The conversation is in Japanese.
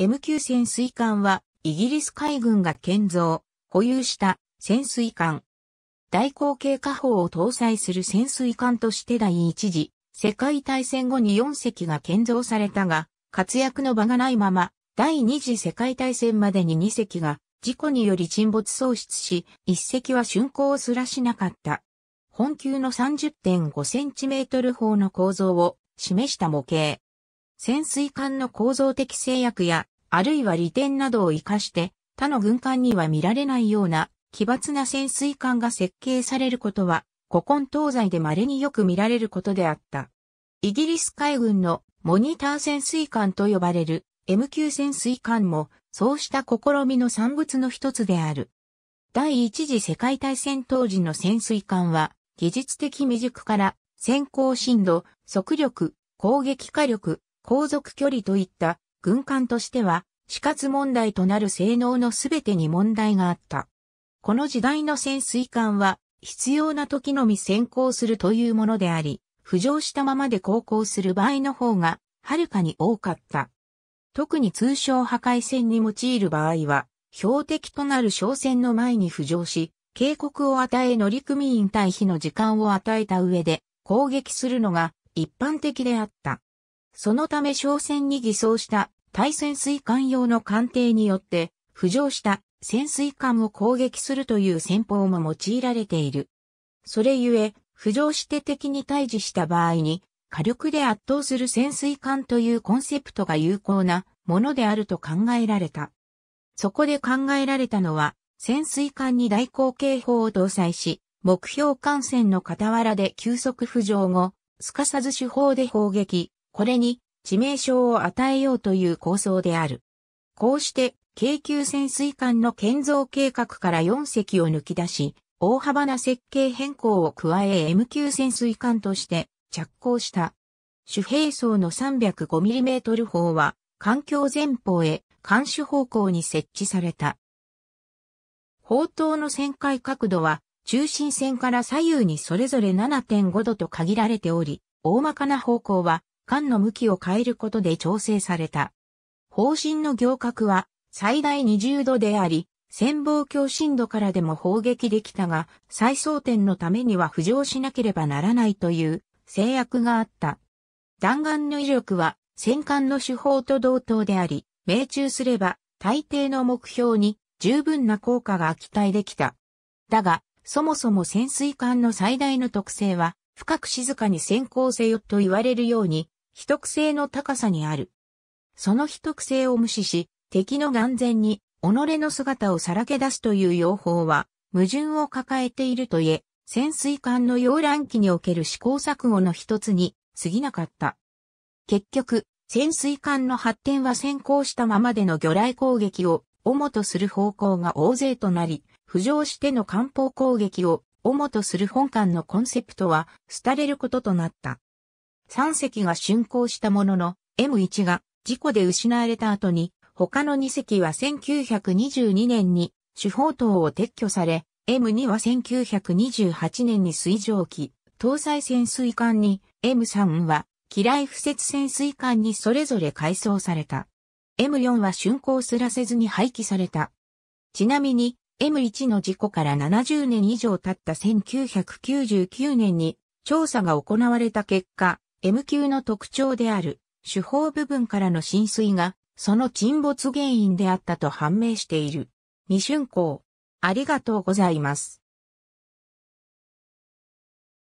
MQ 潜水艦は、イギリス海軍が建造、保有した潜水艦。大口径火砲を搭載する潜水艦として第一次世界大戦後に4隻が建造されたが、活躍の場がないまま、第二次世界大戦までに2隻が事故により沈没喪失し、1隻は竣工すらしなかった。本級の 30.5cm 砲の構造を示した模型。潜水艦の構造的制約やあるいは利点などを活かして他の軍艦には見られないような奇抜な潜水艦が設計されることは古今東西で稀によく見られることであった。イギリス海軍のモニター潜水艦と呼ばれる MQ 潜水艦もそうした試みの産物の一つである。第一次世界大戦当時の潜水艦は技術的未熟から先行深度、速力、攻撃火力、航続距離といった軍艦としては死活問題となる性能のすべてに問題があった。この時代の潜水艦は必要な時のみ先行するというものであり、浮上したままで航行する場合の方がはるかに多かった。特に通称破壊戦に用いる場合は、標的となる商船の前に浮上し、警告を与え乗組員退避の時間を与えた上で攻撃するのが一般的であった。そのため商船に偽装した対潜水艦用の艦艇によって浮上した潜水艦を攻撃するという戦法も用いられている。それゆえ、浮上して敵に対峙した場合に火力で圧倒する潜水艦というコンセプトが有効なものであると考えられた。そこで考えられたのは、潜水艦に大口径砲を搭載し、目標艦船の傍らで急速浮上後、すかさず手法で砲撃。これに、致命傷を与えようという構想である。こうして、京急潜水艦の建造計画から4隻を抜き出し、大幅な設計変更を加え M 級潜水艦として着工した。主兵装の 305mm 砲は、環境前方へ監視方向に設置された。砲塔の旋回角度は、中心線から左右にそれぞれ7.5度と限られており、大まかな方向は管の向きを変えることで調整された。方針の行角は最大20度であり、潜望鏡深度からでも砲撃できたが、再装填のためには浮上しなければならないという制約があった。弾丸の威力は戦艦の手法と同等であり、命中すれば大抵の目標に十分な効果が期待できた。だが、そもそも潜水艦の最大の特性は、深く静かに先行せよと言われるように、秘匿性の高さにある。その秘匿性を無視し、敵の眼前に己の姿をさらけ出すという用法は、矛盾を抱えているといえ、潜水艦の溶乱機における試行錯誤の一つに過ぎなかった。結局、潜水艦の発展は先行したままでの魚雷攻撃を主とする方向が大勢となり、浮上しての艦砲攻撃を主とする本艦のコンセプトは廃れることとなった。3隻が竣工したものの、M1 が事故で失われた後に、他の2隻は1922年に主砲塔を撤去され、M2 は1928年に水蒸気、搭載潜水艦に、M3 は機雷付設潜水艦にそれぞれ改装された。M4 は竣工すらせずに廃棄された。ちなみに、M1 の事故から70年以上経った1999年に調査が行われた結果、M 級の特徴である、手法部分からの浸水が、その沈没原因であったと判明している。未竣工。ありがとうございます。